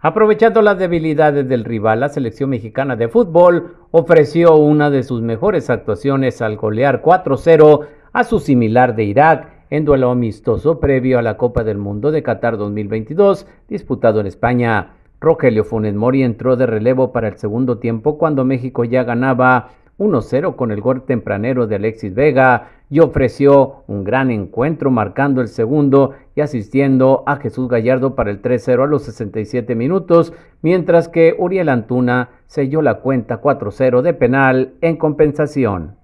Aprovechando las debilidades del rival, la selección mexicana de fútbol ofreció una de sus mejores actuaciones al golear 4-0 a su similar de Irak en duelo amistoso previo a la Copa del Mundo de Qatar 2022 disputado en España. Rogelio Funes Mori entró de relevo para el segundo tiempo cuando México ya ganaba 1-0 con el gol tempranero de Alexis Vega, y ofreció un gran encuentro marcando el segundo y asistiendo a Jesús Gallardo para el 3-0 a los 67 minutos, mientras que Uriel Antuna selló la cuenta 4-0 de penal en compensación.